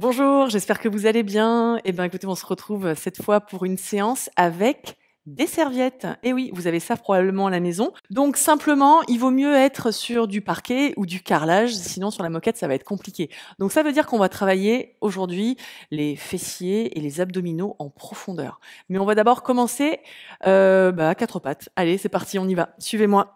Bonjour, j'espère que vous allez bien. Eh bien écoutez, on se retrouve euh, cette fois pour une séance avec des serviettes. eh oui, vous avez ça probablement à la maison. Donc simplement, il vaut mieux être sur du parquet ou du carrelage, sinon sur la moquette, ça va être compliqué. Donc ça veut dire qu'on va travailler aujourd'hui les fessiers et les abdominaux en profondeur. Mais on va d'abord commencer euh, bah, à quatre pattes. Allez, c'est parti, on y va. Suivez-moi.